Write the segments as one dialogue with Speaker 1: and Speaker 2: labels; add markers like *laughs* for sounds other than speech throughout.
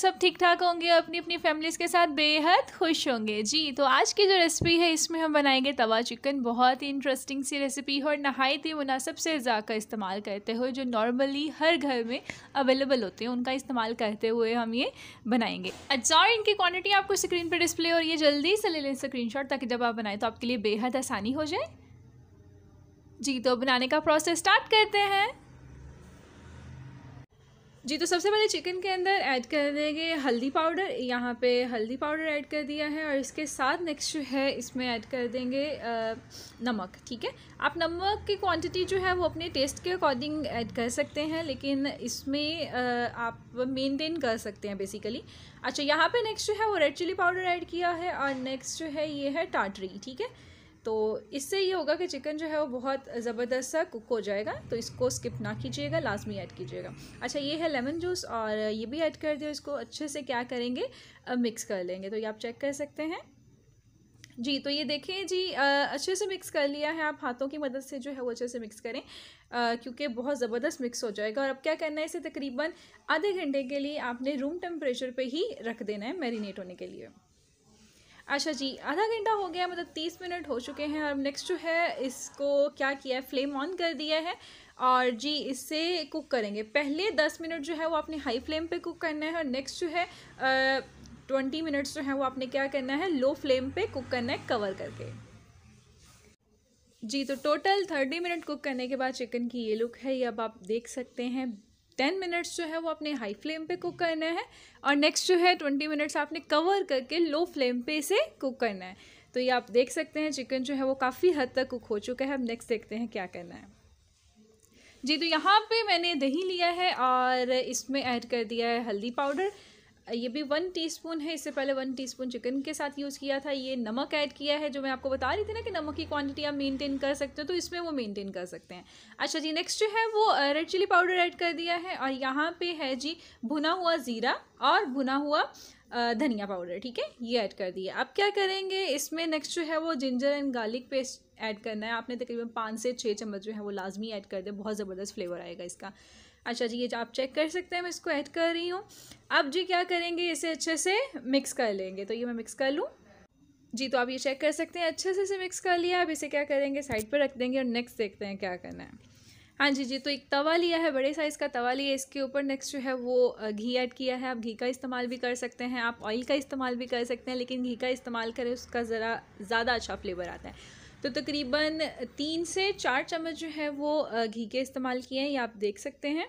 Speaker 1: सब ठीक ठाक होंगे और अपनी अपनी फैमिलीज़ के साथ बेहद खुश होंगे जी तो आज की जो रेसिपी है इसमें हम बनाएंगे तवा चिकन बहुत ही इंटरेस्टिंग सी रेसिपी है और नहायत ही मुनासब से ज़ा इस्तेमाल करते हुए जो नॉर्मली हर घर में अवेलेबल होते हैं उनका इस्तेमाल करते हुए हम ये बनाएंगे अच्छा और इनकी क्वान्टिटी आपको स्क्रीन पर डिस्प्ले और ये जल्दी से ले लें स्क्रीन ताकि जब आप बनाएं तो आपके लिए बेहद आसानी हो जाए जी तो बनाने का प्रोसेस स्टार्ट करते हैं जी तो सबसे पहले चिकन के अंदर ऐड कर देंगे हल्दी पाउडर यहाँ पे हल्दी पाउडर ऐड कर दिया है और इसके साथ नेक्स्ट जो है इसमें ऐड कर देंगे नमक ठीक है आप नमक की क्वांटिटी जो है वो अपने टेस्ट के अकॉर्डिंग ऐड कर सकते हैं लेकिन इसमें आप मेंटेन कर सकते हैं बेसिकली अच्छा यहाँ पे नेक्स्ट जो है वो रेड चिली पाउडर ऐड किया है और नेक्स्ट जो है ये है टाटरी ठीक है तो इससे ये होगा कि चिकन जो है वो बहुत ज़बरदस्त सा कुक हो जाएगा तो इसको स्किप ना कीजिएगा लाजमी ऐड कीजिएगा अच्छा ये है लेमन जूस और ये भी ऐड कर दिया इसको अच्छे से क्या करेंगे मिक्स कर लेंगे तो ये आप चेक कर सकते हैं जी तो ये देखें जी आ, अच्छे से मिक्स कर लिया है आप हाथों की मदद से जो है वो अच्छे से मिक्स करें क्योंकि बहुत ज़बरदस्त मिक्स हो जाएगा और अब क्या करना है इसे तकरीबन आधे घंटे के लिए आपने रूम टेम्परेचर पे ही रख देना है मैरिनेट होने के लिए अच्छा जी आधा घंटा हो गया मतलब तीस मिनट हो चुके हैं और नेक्स्ट जो है इसको क्या किया है फ्लेम ऑन कर दिया है और जी इसे कुक करेंगे पहले दस मिनट जो है वो आपने हाई फ्लेम पे कुक करना है और नेक्स्ट जो है ट्वेंटी मिनट्स जो है वो आपने क्या करना है लो फ्लेम पे कुक करना है कवर करके जी तो टोटल थर्टी मिनट कुक करने के बाद चिकन की ये लुक है ये अब आप देख सकते हैं टेन मिनट्स जो है वो आपने हाई फ्लेम पे कुक करना है और नेक्स्ट जो है ट्वेंटी मिनट्स आपने कवर करके लो फ्लेम पे इसे कुक करना है तो ये आप देख सकते हैं चिकन जो है वो काफ़ी हद तक कुक हो चुका है अब नेक्स्ट देखते हैं क्या करना है जी तो यहाँ पे मैंने दही लिया है और इसमें ऐड कर दिया है हल्दी पाउडर ये भी वन टीस्पून है इससे पहले वन टीस्पून चिकन के साथ यूज़ किया था ये नमक ऐड किया है जो मैं आपको बता रही थी ना कि नमक की क्वांटिटी आप मेंटेन कर सकते हो तो इसमें वो मेंटेन कर सकते हैं अच्छा जी नेक्स्ट जो है वो रेड चिली पाउडर ऐड कर दिया है और यहाँ पे है जी भुना हुआ ज़ीरा और भुना हुआ धनिया पाउडर ठीक है ये ऐड कर दिया अब क्या करेंगे इसमें नेक्स्ट जो है वो ginger and garlic paste add करना है आपने तकरीबन पाँच से छः चम्मच जो है वो लाजमी ऐड कर दिया बहुत ज़बरदस्त फ्लेवर आएगा इसका अच्छा जी ये आप चेक कर सकते हैं मैं इसको ऐड कर रही हूँ अब जी क्या करेंगे इसे अच्छे से मिक्स कर लेंगे तो ये मैं मिक्स कर लूँ जी तो आप ये चेक कर सकते हैं अच्छे से इसे मिक्स कर लिया अब इसे क्या करेंगे साइड पर रख देंगे और नेक्स्ट देखते हैं क्या करना है हाँ जी जी तो एक तवा लिया है बड़े साइज़ का तवा लिया इसके ऊपर नेक्स्ट जो है वो घी ऐड किया है आप घी का इस्तेमाल भी कर सकते हैं आप ऑयल का इस्तेमाल भी कर सकते हैं लेकिन घी का इस्तेमाल करें उसका ज़रा ज़्यादा अच्छा फ्लेवर आता है तो तकरीबन तीन से चार चम्मच जो है वो घी के इस्तेमाल किए हैं ये आप देख सकते हैं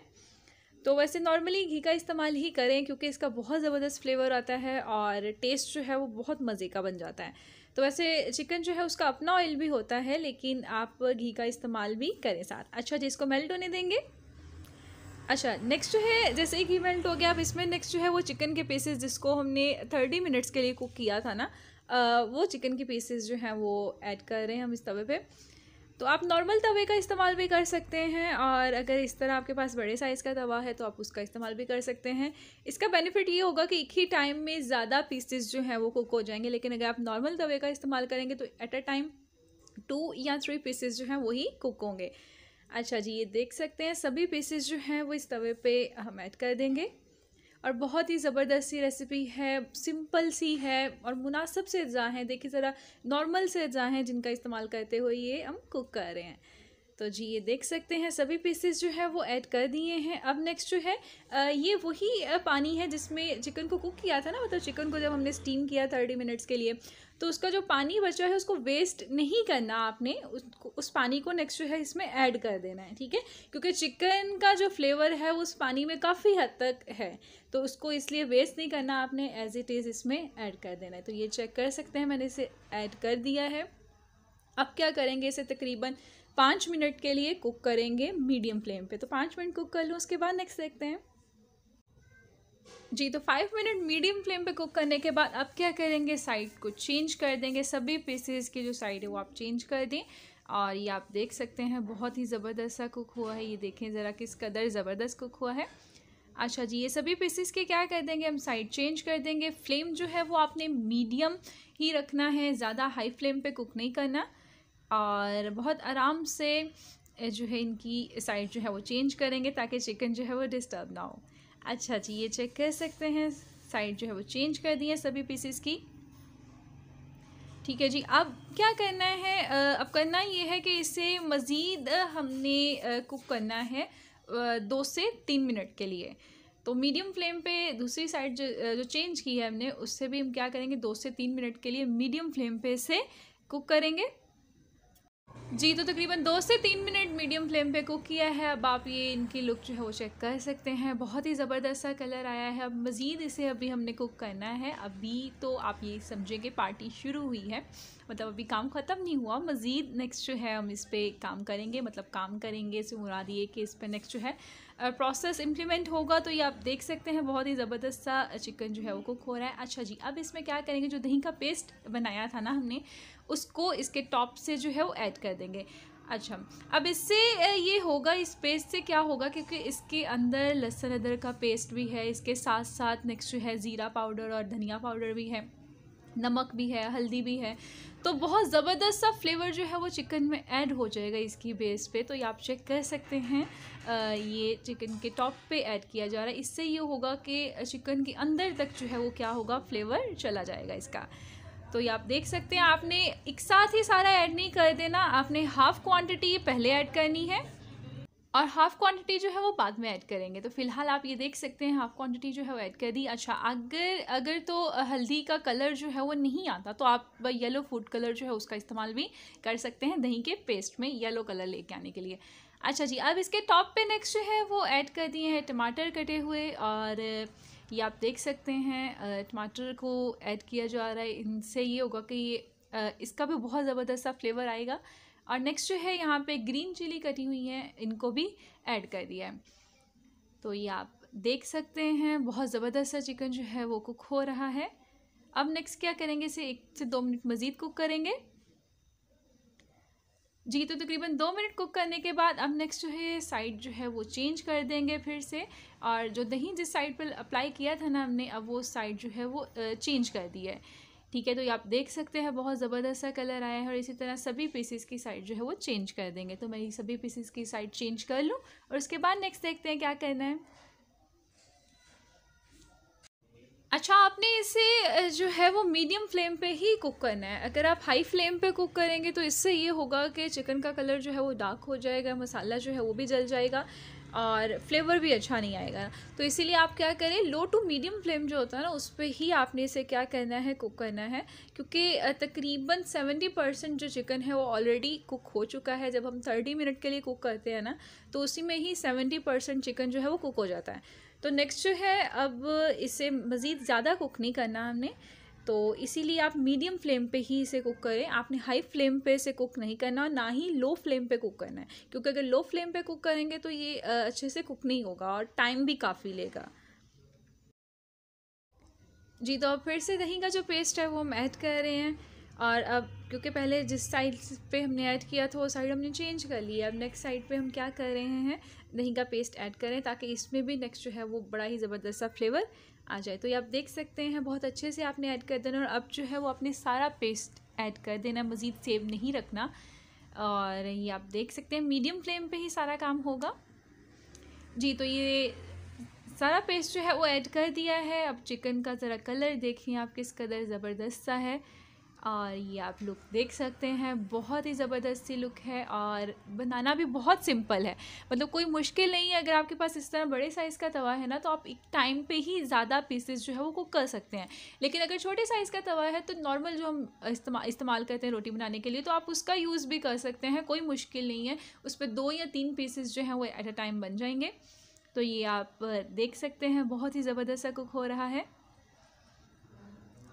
Speaker 1: तो वैसे नॉर्मली घी का इस्तेमाल ही करें क्योंकि इसका बहुत ज़बरदस्त फ्लेवर आता है और टेस्ट जो है वो बहुत मज़े का बन जाता है तो वैसे चिकन जो है उसका अपना ऑयल भी होता है लेकिन आप घी का इस्तेमाल भी करें साथ अच्छा जी इसको मेल्ट होने देंगे अच्छा नेक्स्ट जो है जैसे ही घी मेल्ट हो गया अब इसमें नेक्स्ट जो है वो चिकन के पीसेस जिसको हमने थर्टी मिनट्स के लिए कुक किया था ना वो चिकन के पीसेस जो हैं वो ऐड कर रहे हैं हम इस तवे पे तो आप नॉर्मल तवे का इस्तेमाल भी कर सकते हैं और अगर इस तरह आपके पास बड़े साइज़ का तवा है तो आप उसका इस्तेमाल भी कर सकते हैं इसका बेनिफिट ये होगा कि एक ही टाइम में ज़्यादा पीसेस जो हैं वो कुक हो जाएंगे लेकिन अगर आप नॉर्मल तवे का इस्तेमाल करेंगे तो एट अ टाइम टू या थ्री पीसेस जो हैं वही कुक होंगे अच्छा जी ये देख सकते हैं सभी पीसेस जो हैं वो इस तवे पर हम ऐड कर देंगे और बहुत ही ज़बरदस्त सी रेसिपी है सिंपल सी है और मुनासिब से अज्जा हैं देखिए ज़रा नॉर्मल से अज्जा हैं जिनका इस्तेमाल करते हुए ये हम कुक कर रहे हैं तो जी ये देख सकते हैं सभी पीसेस जो है वो ऐड कर दिए हैं अब नेक्स्ट जो है ये वही पानी है जिसमें चिकन को कुक किया था ना मतलब चिकन को जब हमने स्टीम किया थर्टी मिनट्स के लिए तो उसका जो पानी बचा है उसको वेस्ट नहीं करना आपने उस, उस पानी को नेक्स्ट जो है इसमें ऐड कर देना है ठीक है क्योंकि चिकन का जो फ्लेवर है वो उस पानी में काफ़ी हद तक है तो उसको इसलिए वेस्ट नहीं करना आपने एज इट इज़ इसमें ऐड कर देना है तो ये चेक कर सकते हैं मैंने इसे ऐड कर दिया है अब क्या करेंगे इसे तकरीबन पाँच मिनट के लिए कुक करेंगे मीडियम फ्लेम पे तो पाँच मिनट कुक कर लूँ उसके बाद नेक्स्ट देखते हैं जी तो फाइव मिनट मीडियम फ्लेम पे कुक करने के बाद अब क्या करेंगे साइड को चेंज कर देंगे सभी पीसेस की जो साइड है वो आप चेंज कर दें और ये आप देख सकते हैं बहुत ही ज़बरदस्त सा कुक हुआ है ये देखें ज़रा किस कदर ज़बरदस्त कुक हुआ है अच्छा जी ये सभी पीसेस के क्या कर देंगे हम साइड चेंज कर देंगे फ्लेम जो है वो आपने मीडियम ही रखना है ज़्यादा हाई फ्लेम पे कुक नहीं करना और बहुत आराम से जो है इनकी साइड जो है वो चेंज करेंगे ताकि चिकन जो है वो डिस्टर्ब ना हो अच्छा जी ये चेक कर सकते हैं साइड जो है वो चेंज कर दी है सभी पीसेस की ठीक है जी अब क्या करना है अब करना ये है कि इसे मज़ीद हमने कुक करना है दो से तीन मिनट के लिए तो मीडियम फ्लेम पे दूसरी साइड जो जो चेंज की है हमने उससे भी हम क्या करेंगे दो से तीन मिनट के लिए मीडियम फ्लेम पे इसे कुक करेंगे जी तो तकरीबन दो से तीन मिनट मीडियम फ्लेम पे कुक किया है अब आप ये इनकी लुक जो है वो चेक कर सकते हैं बहुत ही ज़बरदस्त सा कलर आया है अब मज़ीद इसे अभी हमने कुक करना है अभी तो आप ये समझेंगे पार्टी शुरू हुई है मतलब अभी काम ख़त्म नहीं हुआ मज़ीद नेक्स्ट जो है हम इस पर काम करेंगे मतलब काम करेंगे इसे मुरा दिए कि इस पर नेक्स्ट जो है प्रोसेस इम्प्लीमेंट होगा तो ये आप देख सकते हैं बहुत ही ज़बरदस्त सा चिकन जो है वो कुक हो रहा है अच्छा जी अब इसमें क्या करेंगे जो दही का पेस्ट बनाया था ना हमने उसको इसके टॉप से जो है वो ऐड कर देंगे अच्छा अब इससे ये होगा इस पेस्ट से क्या होगा क्योंकि इसके अंदर लहसुन अदर का पेस्ट भी है इसके साथ साथ नेक्स्ट जो है ज़ीरा पाउडर और धनिया पाउडर भी है नमक भी है हल्दी भी है तो बहुत ज़बरदस्त सा फ्लेवर जो है वो चिकन में ऐड हो जाएगा इसकी बेस पे तो ये आप चेक कर सकते हैं आ, ये चिकन के टॉप पे ऐड किया जा रहा है इससे ये होगा कि चिकन के अंदर तक जो है वो क्या होगा फ्लेवर चला जाएगा इसका तो ये आप देख सकते हैं आपने एक साथ ही सारा ऐड नहीं कर देना आपने हाफ़ क्वांटिटी पहले ऐड करनी है और हाफ़ क्वांटिटी जो है वो बाद में ऐड करेंगे तो फिलहाल आप ये देख सकते हैं हाफ़ क्वांटिटी जो है वो ऐड कर दी अच्छा अगर अगर तो हल्दी का कलर जो है वो नहीं आता तो आप येलो फूड कलर जो है उसका इस्तेमाल भी कर सकते हैं दही के पेस्ट में येलो कलर ले आने के लिए अच्छा जी अब इसके टॉप पे नेक्स्ट जो है वो ऐड कर दिए हैं टमाटर कटे हुए और ये आप देख सकते हैं टमाटर को ऐड किया जा रहा है इनसे ये होगा कि ये इसका भी बहुत ज़बरदस्त सा फ्लेवर आएगा और नेक्स्ट जो है यहाँ पे ग्रीन चिली कटी हुई है इनको भी ऐड कर दिया है तो ये आप देख सकते हैं बहुत ज़बरदस्त सा चिकन जो है वो कुक हो रहा है अब नेक्स्ट क्या करेंगे इसे एक से दो मिनट मज़ीद कुक करेंगे जी तो तकरीबन दो मिनट कुक करने के बाद अब नेक्स्ट जो है साइड जो है वो चेंज कर देंगे फिर से और जो दही जिस साइड पर अप्लाई किया था ना हमने अब वो साइड जो है वो चेंज कर दी है ठीक है तो ये आप देख सकते हैं बहुत ज़बरदस्त सा कलर आया है और इसी तरह सभी पीसेस की साइड जो है वो चेंज कर देंगे तो मैं सभी पीसेस की साइड चेंज कर लूँ और उसके बाद नेक्स्ट देखते हैं क्या करना है अच्छा आपने इसे जो है वो मीडियम फ्लेम पे ही कुक करना है अगर आप हाई फ्लेम पे कुक करेंगे तो इससे ये होगा कि चिकन का कलर जो है वो डार्क हो जाएगा मसाला जो है वो भी जल जाएगा और फ्लेवर भी अच्छा नहीं आएगा तो इसीलिए आप क्या करें लो टू मीडियम फ्लेम जो होता है ना उस पर ही आपने इसे क्या करना है कुक करना है क्योंकि तकरीबन सेवेंटी परसेंट जो चिकन है वो ऑलरेडी कुक हो चुका है जब हम थर्टी मिनट के लिए कुक करते हैं ना तो उसी में ही सेवेंटी परसेंट चिकन जो है वो कुक हो जाता है तो नेक्स्ट जो है अब इसे मज़ीद ज़्यादा कुक नहीं करना हमने तो इसीलिए आप मीडियम फ्लेम पे ही इसे कुक करें आपने हाई फ्लेम पे इसे कुक नहीं करना और ना ही लो फ्लेम पे कुक करना है क्योंकि अगर लो फ्लेम पे कुक करेंगे तो ये अच्छे से कुक नहीं होगा और टाइम भी काफ़ी लेगा जी तो अब फिर से दही का जो पेस्ट है वो हम ऐड कर रहे हैं और अब क्योंकि पहले जिस साइड पे हमने ऐड किया था वो साइड हमने चेंज कर लिया अब नेक्स्ट साइड पे हम क्या कर रहे हैं दही का पेस्ट ऐड करें ताकि इसमें भी नेक्स्ट जो है वो बड़ा ही ज़बरदस्त सा फ्लेवर आ जाए तो ये आप देख सकते हैं बहुत अच्छे से आपने ऐड कर देना और अब जो है वो अपने सारा पेस्ट ऐड कर देना मज़ीद सेव नहीं रखना और ये आप देख सकते हैं मीडियम फ्लेम पर ही सारा काम होगा जी तो ये सारा पेस्ट जो है वो ऐड कर दिया है अब चिकन का ज़रा कलर देखें आप किस कदर ज़बरदस्त सा है और ये आप लुक देख सकते हैं बहुत ही ज़बरदस्त सी लुक है और बनाना भी बहुत सिंपल है मतलब कोई मुश्किल नहीं है अगर आपके पास इस तरह बड़े साइज़ का तवा है ना तो आप एक टाइम पे ही ज़्यादा पीसेस जो है वो कुक कर सकते हैं लेकिन अगर छोटे साइज़ का तवा है तो नॉर्मल जो हम इस्तेमाल इस्तेमाल करते हैं रोटी बनाने के लिए तो आप उसका यूज़ भी कर सकते हैं कोई मुश्किल नहीं है उस पर दो या तीन पीसेस जो हैं वो एट अ टाइम बन जाएंगे तो ये आप देख सकते हैं बहुत ही ज़बरदस्त सा कुक हो रहा है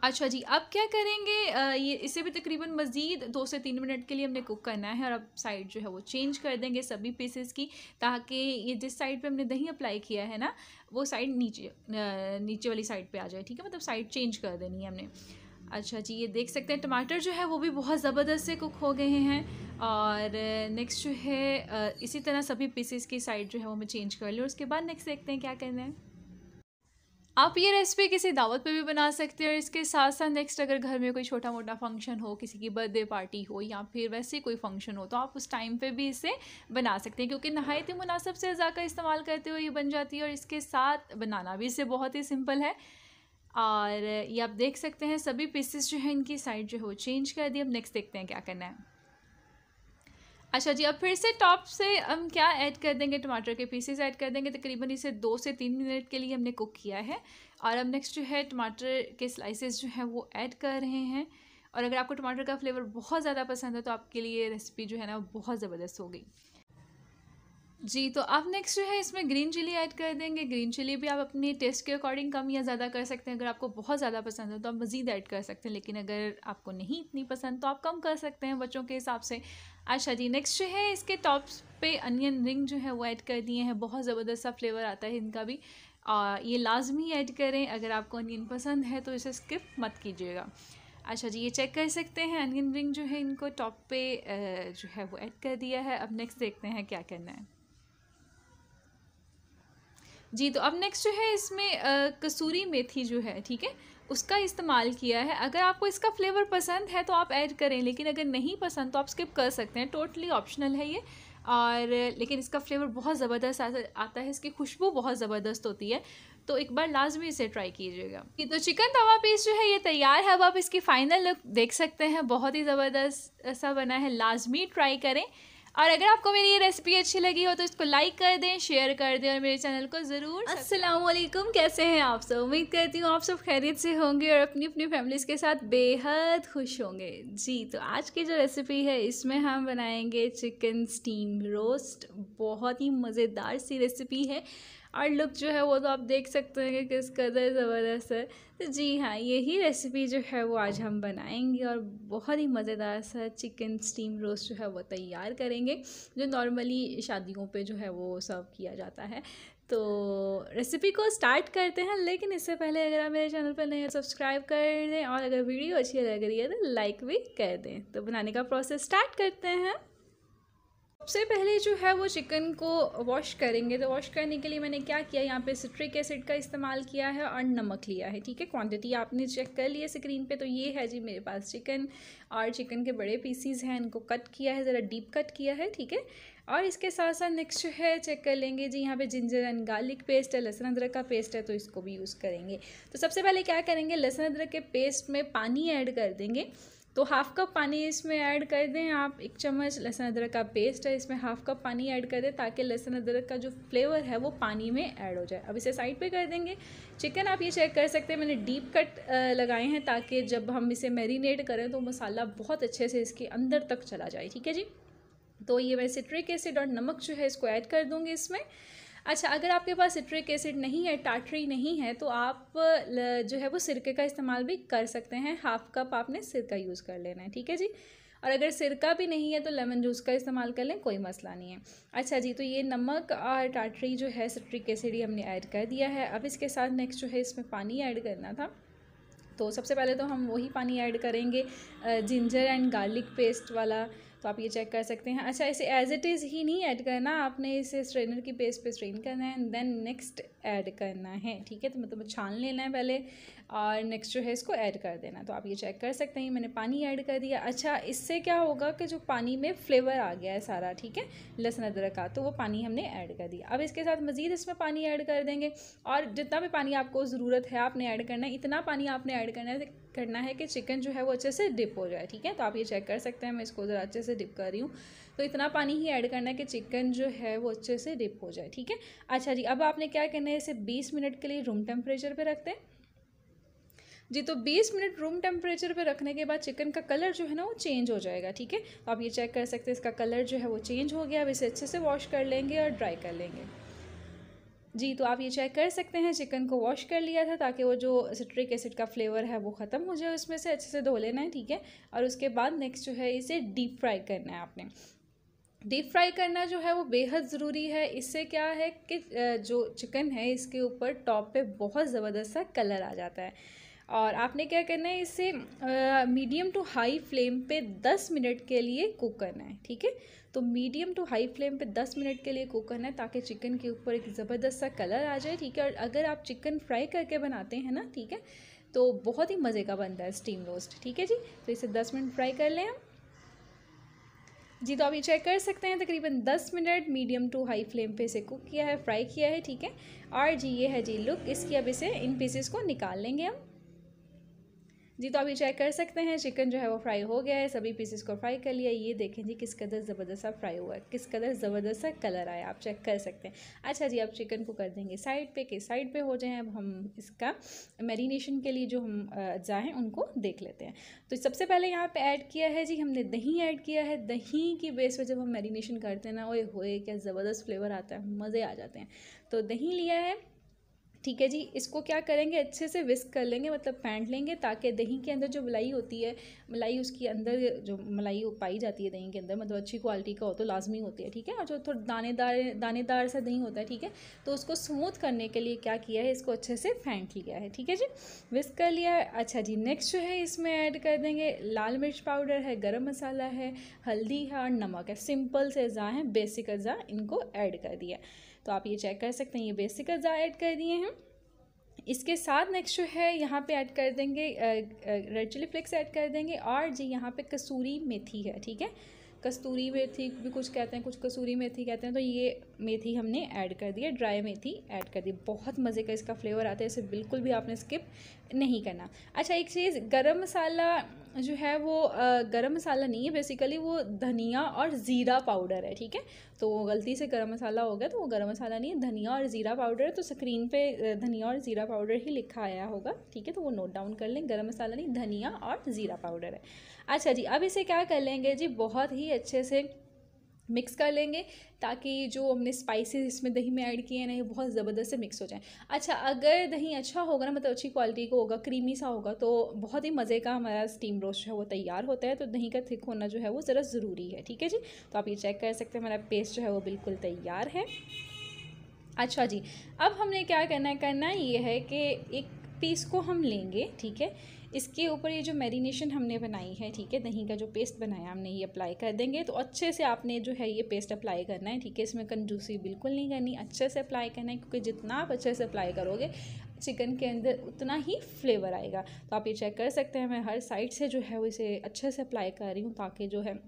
Speaker 1: अच्छा जी अब क्या करेंगे आ, ये इसे भी तकरीबन मज़ीद दो से तीन मिनट के लिए हमने कुक करना है और अब साइड जो है वो चेंज कर देंगे सभी पीसेस की ताकि ये जिस साइड पे हमने दही अप्लाई किया है ना वो साइड नीचे नीचे वाली साइड पे आ जाए ठीक है मतलब साइड चेंज कर देनी है हमने अच्छा जी ये देख सकते हैं टमाटर जो है वो भी बहुत ज़बरदस्त से कुक हो गए हैं और नेक्स्ट जो है इसी तरह सभी पीसेस की साइड जो है वो हमें चेंज कर लें और उसके बाद नेक्स्ट देखते हैं क्या करना है आप ये रेसिपी किसी दावत पे भी बना सकते हैं और इसके साथ साथ नेक्स्ट अगर घर में कोई छोटा मोटा फंक्शन हो किसी की बर्थडे पार्टी हो या फिर वैसे कोई फंक्शन हो तो आप उस टाइम पे भी इसे बना सकते हैं क्योंकि नहायत ही मुनासब से ज़्यादा का इस्तेमाल करते हुए ये बन जाती है और इसके साथ बनाना भी इसे बहुत ही सिंपल है और ये आप देख सकते हैं सभी पीसेस जो हैं इनकी साइड जो है वो चेंज कर दी अब नेक्स्ट देखते हैं क्या करना है अच्छा जी अब फिर से टॉप से हम क्या ऐड कर देंगे टमाटर के पीसेस ऐड कर देंगे तकरीबन इसे दो से तीन मिनट के लिए हमने कुक किया है और अब नेक्स्ट जो है टमाटर के स्लाइसेस जो है वो ऐड कर रहे हैं और अगर आपको टमाटर का फ्लेवर बहुत ज़्यादा पसंद है तो आपके लिए रेसिपी जो है ना बहुत ज़बरदस्त हो गई जी तो अब नेक्स्ट जो है इसमें ग्रीन चिली ऐड कर देंगे ग्रीन चिली भी आप अपने टेस्ट के अकॉर्डिंग कम या ज़्यादा कर सकते हैं अगर आपको बहुत ज़्यादा पसंद है तो आप मज़ीद ऐड कर सकते हैं लेकिन अगर आपको नहीं इतनी पसंद तो आप कम कर सकते हैं बच्चों के हिसाब से अच्छा जी नेक्स्ट जो है इसके टॉप्स पे अनियन रिंग जो है वो ऐड कर दिए हैं बहुत ज़बरदस्त सा फ्लेवर आता है इनका भी आ, ये लाजमी ऐड करें अगर आपको अनियन पसंद है तो इसे स्किप मत कीजिएगा अच्छा जी ये चेक कर सकते हैं अनियन रिंग जो है इनको टॉप पे जो है वो ऐड कर दिया है अब नेक्स्ट देखते हैं क्या करना है जी तो अब नेक्स्ट जो है इसमें कसूरी मेथी जो है ठीक है उसका इस्तेमाल किया है अगर आपको इसका फ्लेवर पसंद है तो आप ऐड करें लेकिन अगर नहीं पसंद तो आप स्किप कर सकते हैं टोटली ऑप्शनल है ये और लेकिन इसका फ्लेवर बहुत ज़बरदस्त आता है इसकी खुशबू बहुत ज़बरदस्त होती है तो एक बार लाजमी इसे ट्राई कीजिएगा कि तो चिकन तवा पीस जो है ये तैयार है अब आप इसकी फ़ाइनल लुक देख सकते हैं बहुत ही ज़बरदस्त ऐसा बना है लाजमी ट्राई करें और अगर आपको मेरी ये रेसिपी अच्छी लगी हो तो इसको लाइक कर दें शेयर कर दें और मेरे चैनल को ज़रूर असलम कैसे हैं आप सब उम्मीद करती हूँ आप सब खैरियत से होंगे और अपनी अपनी फैमिलीज़ के साथ बेहद खुश होंगे जी तो आज की जो रेसिपी है इसमें हम बनाएंगे चिकन स्टीम रोस्ट बहुत ही मज़ेदार सी रेसिपी है और लुक जो है वो तो आप देख सकते हैं कि किस कदर ज़बरदस्त है तो जी हाँ यही रेसिपी जो है वो आज हम बनाएंगे और बहुत ही मज़ेदार सा चिकन स्टीम रोस्ट जो है वो तैयार करेंगे जो नॉर्मली शादियों पे जो है वो सर्व किया जाता है तो रेसिपी को स्टार्ट करते हैं लेकिन इससे पहले अगर आप मेरे चैनल पर नए हैं सब्सक्राइब कर दें और अगर वीडियो अच्छी लग रही है तो लाइक भी कर दें तो बनाने का प्रोसेस स्टार्ट करते हैं सबसे पहले जो है वो चिकन को वॉश करेंगे तो वॉश करने के लिए मैंने क्या किया यहाँ पे सिट्रिक एसिड का इस्तेमाल किया है और नमक लिया है ठीक है क्वांटिटी आपने चेक कर लिया स्क्रीन पे तो ये है जी मेरे पास चिकन और चिकन के बड़े पीसीज हैं इनको कट किया है ज़रा डीप कट किया है ठीक है और इसके साथ साथ नेक्स्ट जो है चेक कर लेंगे जी यहाँ पे जिंजर एंड गार्लिक पेस्ट है लहसुन अदरक का पेस्ट है तो इसको भी यूज़ करेंगे तो सबसे पहले क्या करेंगे लहसुन अदरक के पेस्ट में पानी ऐड कर देंगे तो हाफ़ कप पानी इसमें ऐड कर दें आप एक चम्मच लहसुन अदरक का पेस्ट है इसमें हाफ़ कप पानी ऐड कर दें ताकि लहसुन अदरक का जो फ्लेवर है वो पानी में ऐड हो जाए अब इसे साइड पे कर देंगे चिकन आप ये चेक कर सकते हैं मैंने डीप कट लगाए हैं ताकि जब हम इसे मैरिनेट करें तो मसाला बहुत अच्छे से इसके अंदर तक चला जाए ठीक है जी तो ये वैसे ट्रिक एसिड और नमक जो है इसको ऐड कर दूँगी इसमें अच्छा अगर आपके पास सिट्रिक एसिड नहीं है टाटरी नहीं है तो आप जो है वो सिरके का इस्तेमाल भी कर सकते हैं हाफ कप आपने सिरका यूज़ कर लेना है ठीक है जी और अगर सिरका भी नहीं है तो लेमन जूस का इस्तेमाल कर लें कोई मसला नहीं है अच्छा जी तो ये नमक और टाटरी जो है सिट्रिक एसिड ही हमने ऐड कर दिया है अब इसके साथ नेक्स्ट जो है इसमें पानी ऐड करना था तो सबसे पहले तो हम वही पानी ऐड करेंगे जिंजर एंड गार्लिक पेस्ट वाला तो आप ये चेक कर सकते हैं अच्छा इसे एज इट इज़ ही नहीं ऐड करना आपने इसे स्ट्रेनर की पेस्ट पे स्ट्रेन करना है एंड देन नेक्स्ट ऐड करना है ठीक है तो मतलब छान लेना है पहले और नेक्स्ट जो है इसको ऐड कर देना तो आप ये चेक कर सकते हैं मैंने पानी ऐड कर दिया अच्छा इससे क्या होगा कि जो पानी में फ्लेवर आ गया है सारा ठीक है लहसुन अदरक का तो वो पानी हमने ऐड कर दिया अब इसके साथ मज़ीद इसमें पानी ऐड कर देंगे और जितना भी पानी आपको ज़रूरत है आपने ऐड करना है इतना पानी आपने ऐड करना है करना है कि चिकन जो है वो अच्छे से डिप हो जाए ठीक है तो आप ये चेक कर सकते हैं मैं इसको ज़रा अच्छे से डिप कर रही हूँ तो इतना पानी ही ऐड करना है कि चिकन जो है वो अच्छे से डिप हो जाए ठीक है अच्छा जी अब आपने क्या करना है इसे बीस मिनट के लिए रूम टेम्परेचर पर रखते हैं जी तो 20 मिनट रूम टेम्परेचर पे रखने के बाद चिकन का कलर जो है ना वो चेंज हो जाएगा ठीक है तो आप ये चेक कर सकते हैं इसका कलर जो है वो चेंज हो गया अब इसे अच्छे से वॉश कर लेंगे और ड्राई कर लेंगे जी तो आप ये चेक कर सकते हैं चिकन को वॉश कर लिया था ताकि वो जो सिट्रिक एसिड का फ्लेवर है वो ख़त्म हो जाए उसमें से अच्छे से धो लेना है ठीक है और उसके बाद नेक्स्ट जो है इसे डीप फ्राई करना है आपने डीप फ्राई करना जो है वो बेहद ज़रूरी है इससे क्या है कि जो चिकन है इसके ऊपर टॉप पे बहुत ज़बरदस्त सा कलर आ जाता है और आपने क्या करना है इसे मीडियम टू हाई फ्लेम पे 10 मिनट के लिए कुक करना है ठीक है तो मीडियम टू हाई फ्लेम पे 10 मिनट के लिए कुक करना है ताकि चिकन के ऊपर एक ज़बरदस्त सा कलर आ जाए ठीक है और अगर आप चिकन फ्राई करके बनाते हैं ना ठीक है तो बहुत ही मज़े का बनता है स्टीम रोस्ट ठीक है जी तो इसे दस मिनट फ्राई कर लें हम जी तो आप ये चेक कर सकते हैं तकरीबन दस minute medium to high flame पे इसे कुक किया है फ्राई किया है ठीक है और जी ये है जी लुक इसकी अब इसे इन पीसेस को निकाल लेंगे हम जी तो आप ये चेक कर सकते हैं चिकन जो है वो फ्राई हो गया है सभी पीसेस को फ्राई कर लिया ये देखें जी किस कदर ज़बरदस्त सा फ्राई हुआ है किस कदर ज़बरदस्त सा कलर आया आप चेक कर सकते हैं अच्छा जी आप चिकन को कर देंगे साइड पे के साइड पे हो जाए अब हम इसका मैरिनेशन के लिए जो हम अज्जा हैं उनको देख लेते हैं तो सबसे पहले यहाँ पर ऐड किया है जी हमने दही ऐड किया है दही की बेस पर जब हम मैरिनेशन करते हैं ना वो होए क्या ज़बरदस्त फ्लेवर आता है मज़े आ जाते हैं तो दही लिया है ठीक है जी इसको क्या करेंगे अच्छे से विस्क कर लेंगे मतलब फेंट लेंगे ताकि दही के अंदर जो मलाई होती है मलाई उसके अंदर जो मलाई पाई जाती है दही के अंदर मतलब अच्छी क्वालिटी का हो तो लाजमी होती है ठीक है और जो थोड़ा दानेदार दानेदार सा दही होता है ठीक है तो उसको स्मूथ करने के लिए क्या किया है इसको अच्छे से फेंट लिया है ठीक है जी विस्क कर लिया है अच्छा जी नेक्स्ट जो है इसमें ऐड कर देंगे लाल मिर्च पाउडर है गर्म मसाला है हल्दी है और नमक है सिंपल से अज़ा हैं बेसिक अज़ा इनको ऐड कर दिया है तो आप ये चेक कर सकते हैं ये बेसिक अज़ा ऐड कर दिए हैं इसके साथ नेक्स्ट जो है यहाँ पे ऐड कर देंगे रेड चिली फ्लेक्स ऐड कर देंगे और जी यहाँ पे कसूरी मेथी है ठीक है कस्तूरी मेथी भी कुछ कहते हैं कुछ कसूरी मेथी कहते हैं तो ये मेथी हमने ऐड कर दी है ड्राई मेथी ऐड कर दी बहुत मज़े का इसका फ्लेवर आता है इसे बिल्कुल भी आपने स्किप नहीं करना अच्छा एक चीज़ गरम मसाला जो है वो गरम मसाला नहीं है बेसिकली वो धनिया और ज़ीरा पाउडर है ठीक है तो गलती से गरम मसाला हो गया तो वो गरम मसाला नहीं है धनिया और ज़ीरा पाउडर है तो स्क्रीन पे धनिया और ज़ीरा पाउडर ही लिखा आया होगा ठीक है तो वो नोट डाउन कर लें गरम मसाला नहीं धनिया और ज़ीरा पाउडर है अच्छा जी अब इसे क्या कर लेंगे जी बहुत ही अच्छे से मिक्स कर लेंगे ताकि जो हमने स्पाइसेस इसमें दही में ऐड किए हैं ना ये बहुत ज़बरदस्त से मिक्स हो जाए अच्छा अगर दही अच्छा होगा ना मतलब अच्छी क्वालिटी का होगा क्रीमी सा होगा तो बहुत ही मज़े का हमारा स्टीम रोस्ट है वो तैयार होता है तो दही का थिक होना जो है वो ज़रा ज़रूरी है ठीक है जी तो आप ये चेक कर सकते हैं हमारा पेस्ट जो है वो बिल्कुल तैयार है अच्छा जी अब हमने क्या करना है करना ये है कि एक पीस को हम लेंगे ठीक है इसके ऊपर ये जो मैरिनेशन हमने बनाई है ठीक है दही का जो पेस्ट बनाया हमने ये अप्लाई कर देंगे तो अच्छे से आपने जो है ये पेस्ट अप्लाई करना है ठीक है इसमें कंजूसी बिल्कुल नहीं करनी अच्छे से अप्लाई करना है क्योंकि जितना आप अच्छे से अप्लाई करोगे चिकन के अंदर उतना ही फ्लेवर आएगा तो आप ये चेक कर सकते हैं मैं हर साइड से जो है वो इसे अच्छे से अप्लाई कर रही हूँ ताकि जो है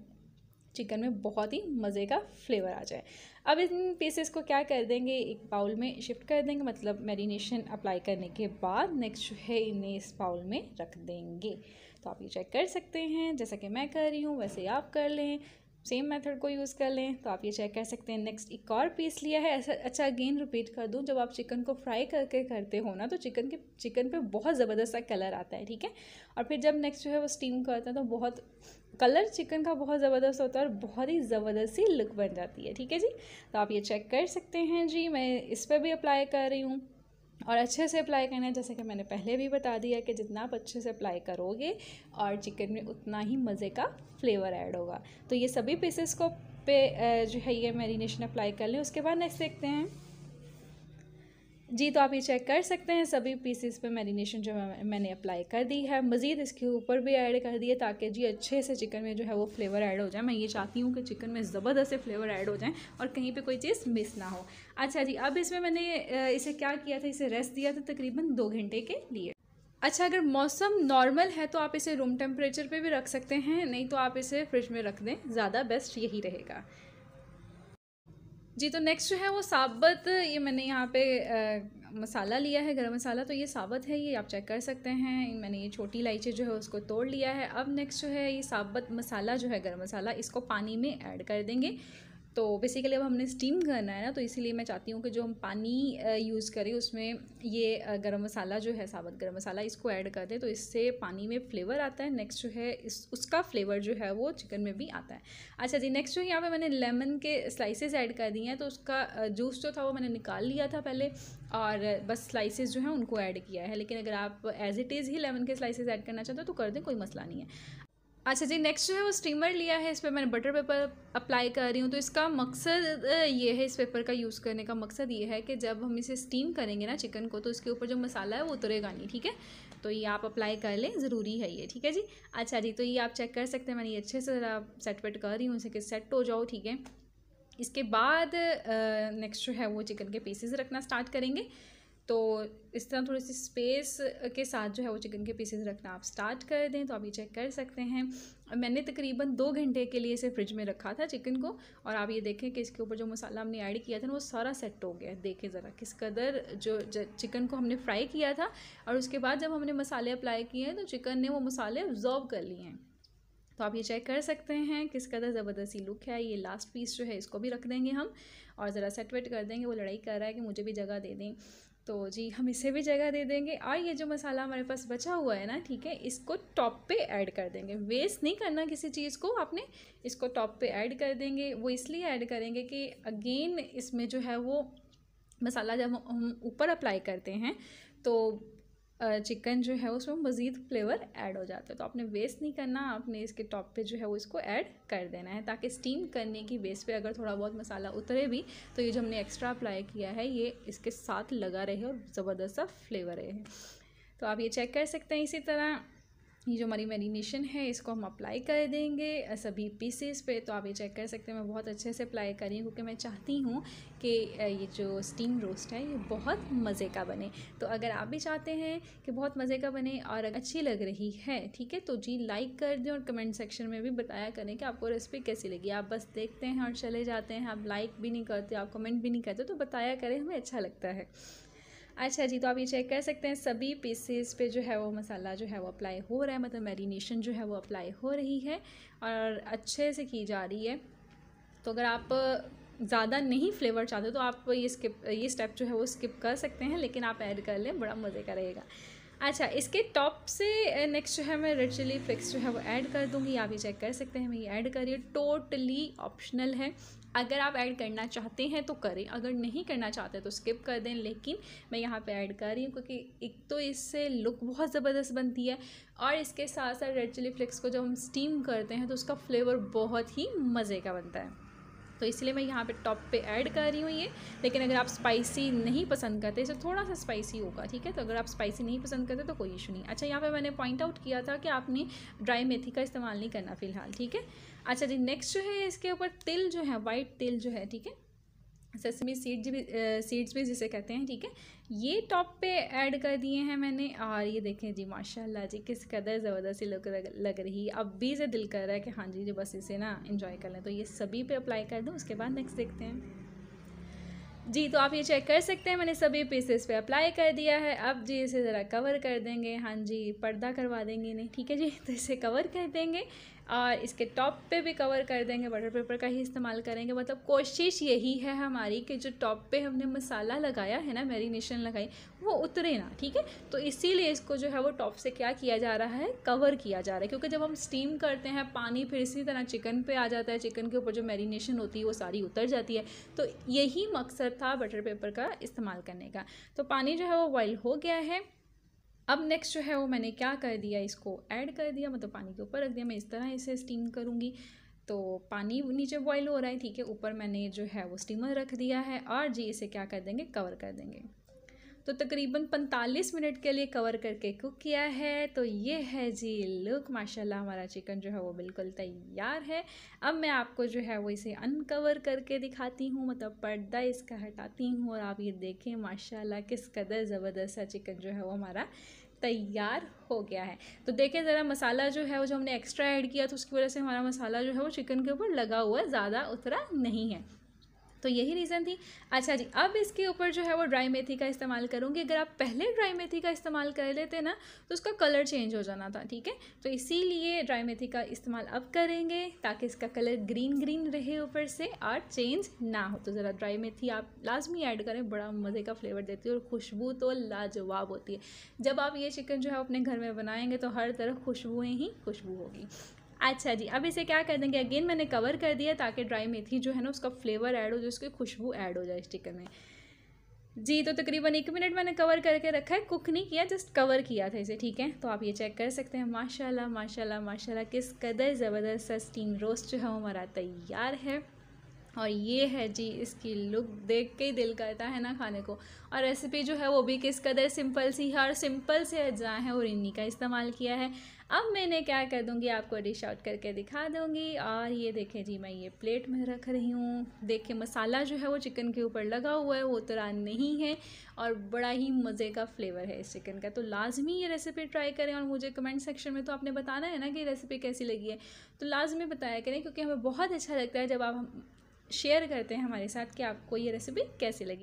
Speaker 1: चिकन में बहुत ही मज़े का फ्लेवर आ जाए अब इन पीसेस को क्या कर देंगे एक बाउल में शिफ्ट कर देंगे मतलब मैरिनेशन अप्लाई करने के बाद नेक्स्ट जो है इन्हें इस बाउल में रख देंगे तो आप ये चेक कर सकते हैं जैसा कि मैं कर रही हूँ वैसे आप कर लें सेम मेथड को यूज़ कर लें तो आप ये चेक कर सकते हैं नेक्स्ट एक और पीस लिया है ऐसा अच्छा अगेन रिपीट कर दूँ जब आप चिकन को फ्राई करके करते हो ना तो चिकन के चिकन पे बहुत ज़बरदस्त सा कलर आता है ठीक है और फिर जब नेक्स्ट जो है वो स्टीम करते हैं तो बहुत कलर चिकन का बहुत ज़बरदस्त होता है और बहुत ही ज़बरदस्त सी लुक बन जाती है ठीक है जी तो आप ये चेक कर सकते हैं जी मैं इस पर भी अप्लाई कर रही हूँ और अच्छे से अप्लाई करना है जैसे कि मैंने पहले भी बता दिया कि जितना आप अच्छे से अप्लाई करोगे और चिकन में उतना ही मज़े का फ्लेवर ऐड होगा तो ये सभी पीसेस को पे जो है ये मैरिनेशन अप्लाई कर लें उसके बाद नेक्स्ट देखते हैं जी तो आप ये चेक कर सकते हैं सभी पीसेस पे मैरिनेशन जो है मैंने अप्लाई कर दी है मज़ीद इसके ऊपर भी ऐड कर दिए ताकि जी अच्छे से चिकन में जो है वो फ्लेवर ऐड हो जाए मैं ये चाहती हूँ कि चिकन में ज़बरदस्त से फ्लेवर ऐड हो जाए और कहीं पे कोई चीज़ मिस ना हो अच्छा जी अब इसमें मैंने इसे क्या किया था इसे रेस्ट दिया था तकरीबन दो घंटे के लिए अच्छा अगर मौसम नॉर्मल है तो आप इसे रूम टेम्परेचर पर भी रख सकते हैं नहीं तो आप इसे फ्रिज में रख दें ज़्यादा बेस्ट यही रहेगा जी तो नेक्स्ट जो है वो साबत ये मैंने यहाँ पे आ, मसाला लिया है गरम मसाला तो ये साबत है ये आप चेक कर सकते हैं मैंने ये छोटी इलायची जो है उसको तोड़ लिया है अब नेक्स्ट जो है ये साबत मसाला जो है गरम मसाला इसको पानी में ऐड कर देंगे तो बेसिकली अब हमने स्टीम करना है ना तो इसीलिए मैं चाहती हूँ कि जो हम पानी यूज़ करें उसमें ये गरम मसाला जो है साबुत गरम मसाला इसको ऐड कर दें तो इससे पानी में फ्लेवर आता है नेक्स्ट जो है इस उसका फ्लेवर जो है वो चिकन में भी आता है अच्छा जी नेक्स्ट जो यहाँ पे मैंने लेमन के स्लाइसेस ऐड कर दिए हैं तो उसका जूस जो था वो मैंने निकाल लिया था पहले और बस स्लाइसेस जो हैं उनको ऐड किया है लेकिन अगर आप एज इट इज़ ही लेमन के स्लाइसेस ऐड करना चाहते हो तो कर दें कोई मसला नहीं है अच्छा जी नेक्स्ट जो है वो स्टीमर लिया है इस पर मैंने बटर पेपर अप्लाई कर रही हूँ तो इसका मकसद ये है इस पेपर का यूज़ करने का मकसद ये है कि जब हम इसे स्टीम करेंगे ना चिकन को तो इसके ऊपर जो मसाला है वो उतरेगा नहीं ठीक है तो ये आप अप्लाई कर लें ज़रूरी है ये ठीक है जी अच्छा जी तो ये आप चेक कर सकते हैं मैंने ये अच्छे से ज़रा सेट वेट कर रही हूँ इसे कि सेट हो जाओ ठीक है इसके बाद नेक्स्ट जो है वो चिकन के पीसेस रखना स्टार्ट करेंगे तो इस तरह थोड़ी सी स्पेस के साथ जो है वो चिकन के पीसेस रखना आप स्टार्ट कर दें तो आप ये चेक कर सकते हैं मैंने तकरीबन दो घंटे के लिए इसे फ्रिज में रखा था चिकन को और आप ये देखें कि इसके ऊपर जो मसाला हमने ऐड किया था ना वो सारा सेट हो गया है देखें ज़रा किस कदर जो चिकन को हमने फ्राई किया था और उसके बाद जब हमने मसाले अप्लाई किए हैं तो चिकन ने वो मसाले ऑब्जॉर्व कर लिए हैं तो आप ये चेक कर सकते हैं किस कदर ज़बरदस्ती लुक है ये लास्ट पीस जो है इसको भी रख देंगे हम और ज़रा सेट वेट कर देंगे वो लड़ाई कर रहा है कि मुझे भी जगह दे दें तो जी हम इसे भी जगह दे देंगे और ये जो मसाला हमारे पास बचा हुआ है ना ठीक है इसको टॉप पे ऐड कर देंगे वेस्ट नहीं करना किसी चीज़ को आपने इसको टॉप पे ऐड कर देंगे वो इसलिए ऐड करेंगे कि अगेन इसमें जो है वो मसाला जब हम ऊपर अप्लाई करते हैं तो चिकन जो है उसमें मज़ीद फ्लेवर ऐड हो जाता है तो आपने वेस्ट नहीं करना आपने इसके टॉप पे जो है वो इसको ऐड कर देना है ताकि स्टीम करने की बेस पे अगर थोड़ा बहुत मसाला उतरे भी तो ये जो हमने एक्स्ट्रा अप्लाई किया है ये इसके साथ लगा रहे और ज़बरदस्त सा फ्लेवर रहे तो आप ये चेक कर सकते हैं इसी तरह ये जो हमारी मैरिनेशन है इसको हम अप्लाई कर देंगे सभी पीसेस पे तो आप ये चेक कर सकते हैं मैं बहुत अच्छे से अप्लाई कर रही हूँ क्योंकि मैं चाहती हूँ कि ये जो स्टीम रोस्ट है ये बहुत मज़े का बने तो अगर आप भी चाहते हैं कि बहुत मज़े का बने और अच्छी लग रही है ठीक है तो जी लाइक कर दें और कमेंट सेक्शन में भी बताया करें कि आपको रेसिपी कैसी लगी आप बस देखते हैं और चले जाते हैं आप लाइक भी नहीं करते आप कमेंट भी नहीं करते तो बताया करें हमें अच्छा लगता है अच्छा जी तो आप ये चेक कर सकते हैं सभी पीसेस पे जो है वो मसाला जो है वो अप्लाई हो रहा है मतलब मैरिनेशन जो है वो अप्लाई हो रही है और अच्छे से की जा रही है तो अगर आप ज़्यादा नहीं फ्लेवर चाहते तो आप ये स्किप ये स्टेप जो है वो स्किप कर सकते हैं लेकिन आप ऐड कर लें बड़ा मज़े का रहेगा अच्छा इसके टॉप से नेक्स्ट जो है मैं रेड चिली फ्लेक्स जो है वो ऐड कर दूँगी आप ये चेक कर सकते हैं मैं ये ऐड करिए टोटली ऑप्शनल है अगर आप ऐड करना चाहते हैं तो करें अगर नहीं करना चाहते तो स्किप कर दें लेकिन मैं यहाँ पे ऐड कर रही हूँ क्योंकि एक तो इससे लुक बहुत ज़बरदस्त बनती है और इसके साथ साथ रेड चिली फ्लेक्स को जब हम स्टीम करते हैं तो उसका फ्लेवर बहुत ही मज़े का बनता है तो इसलिए मैं यहाँ पे टॉप पे ऐड कर रही हूँ ये लेकिन अगर आप स्पाइसी नहीं पसंद करते इसे थोड़ा सा स्पाइसी होगा ठीक है तो अगर आप स्पाइसी नहीं पसंद करते तो कोई इशू नहीं अच्छा यहाँ पे मैंने पॉइंट आउट किया था कि आपने ड्राई मेथी का इस्तेमाल नहीं करना फ़िलहाल ठीक है अच्छा जी नेक्स्ट जो है इसके ऊपर तिल जो है वाइट तिल जो है ठीक है सेसमी सीड्स भी सीड्स भी जिसे कहते हैं ठीक है ये टॉप पे ऐड कर दिए हैं मैंने और ये देखें जी माशाल्लाह जी किस कदर ज़बरदस्ती लग लग रही है अब भी से दिल कर रहा है कि हाँ जी जी बस इसे ना इन्जॉय कर लें तो ये सभी पे अप्लाई कर दूँ उसके बाद नेक्स्ट देखते हैं जी तो आप ये चेक कर सकते हैं मैंने सभी पीसेस पे अप्लाई कर दिया है अब जी इसे ज़रा कवर कर देंगे हाँ जी पर्दा करवा देंगे नहीं ठीक है जी *laughs* तो इसे कवर कर देंगे और इसके टॉप पे भी कवर कर देंगे बटर पेपर का ही इस्तेमाल करेंगे मतलब कोशिश यही है हमारी कि जो टॉप पे हमने मसाला लगाया है ना मैरिनेशन लगाई वो उतरे ना ठीक है तो इसीलिए इसको जो है वो टॉप से क्या किया जा रहा है कवर किया जा रहा है क्योंकि जब हम स्टीम करते हैं पानी फिर इसी तरह चिकन पे आ जाता है चिकन के ऊपर जो मैरिनेशन होती है वो सारी उतर जाती है तो यही मकसद था बटर पेपर का इस्तेमाल करने का तो पानी जो है वो बॉयल हो गया है अब नेक्स्ट जो है वो मैंने क्या कर दिया इसको ऐड कर दिया मतलब पानी के ऊपर रख दिया मैं इस तरह इसे स्टीम करूँगी तो पानी नीचे बॉयल हो रहा है ठीक है ऊपर मैंने जो है वो स्टीमर रख दिया है और जी इसे क्या कर देंगे कवर कर देंगे तो तकरीबन 45 मिनट के लिए कवर करके कुक किया है तो ये है जी लुक माशाल्लाह हमारा चिकन जो है वो बिल्कुल तैयार है अब मैं आपको जो है वो इसे अनकवर करके दिखाती हूँ मतलब पर्दा इसका हटाती हूँ और आप ये देखें माशाल्लाह किस कदर ज़बरदस्त सा चिकन जो है वो हमारा तैयार हो गया है तो देखें ज़रा मसाला जो है वो जो हमने एक्स्ट्रा ऐड किया तो उसकी वजह से हमारा मसाला जो है वो चिकन के ऊपर लगा हुआ ज़्यादा उतरा नहीं है तो यही रीज़न थी अच्छा जी अब इसके ऊपर जो है वो ड्राई मेथी का इस्तेमाल करूँगी अगर आप पहले ड्राई मेथी का इस्तेमाल कर लेते ना तो उसका कलर चेंज हो जाना था ठीक है तो इसीलिए ड्राई मेथी का इस्तेमाल अब करेंगे ताकि इसका कलर ग्रीन ग्रीन रहे ऊपर से और चेंज ना हो तो ज़रा ड्राई मेथी आप लाजमी ऐड करें बड़ा मज़े का फ्लेवर देती है और खुशबू तो लाजवाब होती है जब आप ये चिकन जो है अपने घर में बनाएंगे तो हर तरफ खुशबुएँ ही खुशबू होगी अच्छा जी अब इसे क्या कर देंगे अगेन मैंने कवर कर दिया ताकि ड्राई मेथी जो है ना उसका फ्लेवर ऐड हो जाए उसकी खुशबू ऐड हो जाए स्टिकर में जी तो तकरीबन एक मिनट मैंने कवर करके रखा है कुक नहीं किया जस्ट कवर किया था इसे ठीक है तो आप ये चेक कर सकते हैं माशाल्लाह माशाल्लाह माशाल्लाह किस कदर ज़बरदस्त सा स्टीम रोस्ट जो है हमारा तैयार है और ये है जी इसकी लुक देख के ही दिल करता है ना खाने को और रेसिपी जो है वो भी किस कदर सिंपल सी है और सिंपल से अज्जा है और इन्नी का इस्तेमाल किया है अब मैंने क्या कर दूँगी आपको डिश आउट करके दिखा दूँगी और ये देखें जी मैं ये प्लेट में रख रही हूँ देखें मसाला जो है वो चिकन के ऊपर लगा हुआ है वो तुरान तो नहीं है और बड़ा ही मज़े का फ्लेवर है इस चिकन का तो लाजमी ये रेसिपी ट्राई करें और मुझे कमेंट सेक्शन में तो आपने बताना है ना कि रेसिपी कैसी लगी है तो लाजमी बताया करें क्योंकि हमें बहुत अच्छा लगता है जब आप शेयर करते हैं हमारे साथ कि आपको ये रेसिपी कैसी लगी